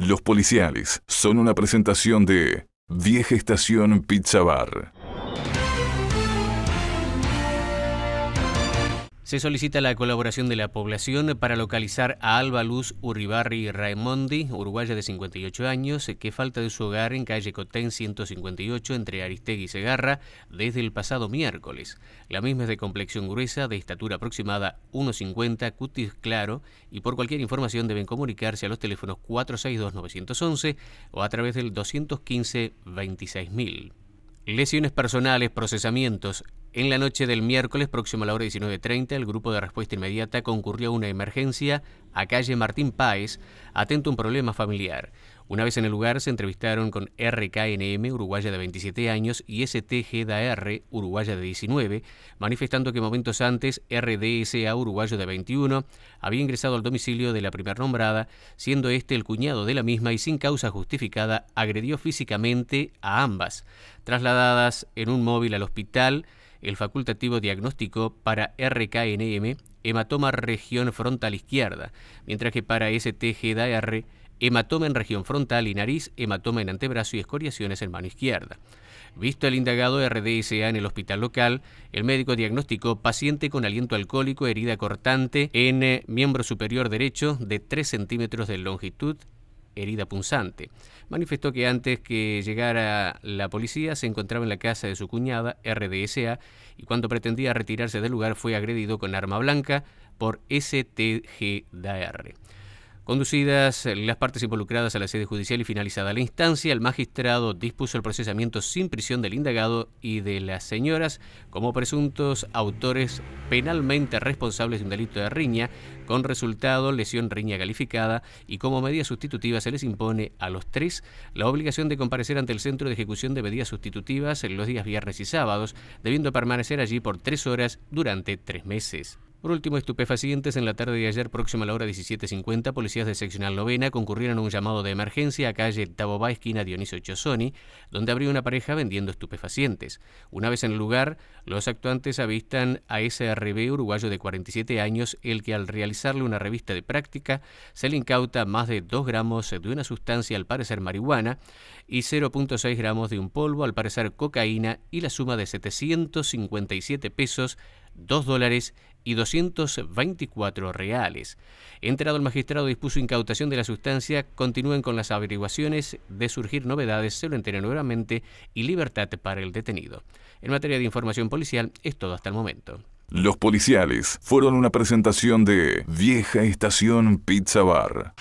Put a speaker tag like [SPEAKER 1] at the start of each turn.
[SPEAKER 1] Los policiales son una presentación de Vieja Estación Pizza Bar. Se solicita la colaboración de la población para localizar a Alba Luz Uribarri Raimondi, uruguaya de 58 años, que falta de su hogar en calle Cotén 158 entre Aristegui y Segarra desde el pasado miércoles. La misma es de complexión gruesa, de estatura aproximada 1,50, cutis claro y por cualquier información deben comunicarse a los teléfonos 462-911 o a través del 215-26000. Lesiones personales, procesamientos. En la noche del miércoles, próximo a la hora 19.30, el grupo de respuesta inmediata concurrió a una emergencia a calle Martín Páez, atento a un problema familiar. Una vez en el lugar se entrevistaron con RKNM, uruguaya de 27 años, y STGDAR, uruguaya de 19, manifestando que momentos antes RDSA, uruguayo de 21, había ingresado al domicilio de la primer nombrada, siendo este el cuñado de la misma y sin causa justificada agredió físicamente a ambas. Trasladadas en un móvil al hospital, el facultativo diagnóstico para RKNM hematoma región frontal izquierda, mientras que para STGDR hematoma en región frontal y nariz, hematoma en antebrazo y escoriaciones en mano izquierda. Visto el indagado RDSA en el hospital local, el médico diagnosticó paciente con aliento alcohólico, herida cortante en eh, miembro superior derecho de 3 centímetros de longitud, herida punzante. Manifestó que antes que llegara la policía se encontraba en la casa de su cuñada, RDSA, y cuando pretendía retirarse del lugar fue agredido con arma blanca por STGDR. Conducidas eh, las partes involucradas a la sede judicial y finalizada la instancia, el magistrado dispuso el procesamiento sin prisión del indagado y de las señoras como presuntos autores penalmente responsables de un delito de riña, con resultado lesión riña calificada y como medida sustitutiva se les impone a los tres la obligación de comparecer ante el Centro de Ejecución de Medidas Sustitutivas en los días viernes y sábados, debiendo permanecer allí por tres horas durante tres meses. Por último, estupefacientes en la tarde de ayer, próxima a la hora 17.50, policías de seccional novena concurrieron a un llamado de emergencia a calle Tabobá, esquina Dionisio Chosoni, donde abrió una pareja vendiendo estupefacientes. Una vez en el lugar, los actuantes avistan a SRB uruguayo de 47 años, el que al realizarle una revista de práctica se le incauta más de 2 gramos de una sustancia, al parecer marihuana, y 0.6 gramos de un polvo, al parecer cocaína, y la suma de 757 pesos, 2 dólares y 224 reales. Enterado el magistrado dispuso incautación de la sustancia, continúen con las averiguaciones, de surgir novedades se lo entero nuevamente y libertad para el detenido. En materia de información policial es todo hasta el momento. Los policiales fueron una presentación de Vieja Estación Pizza Bar.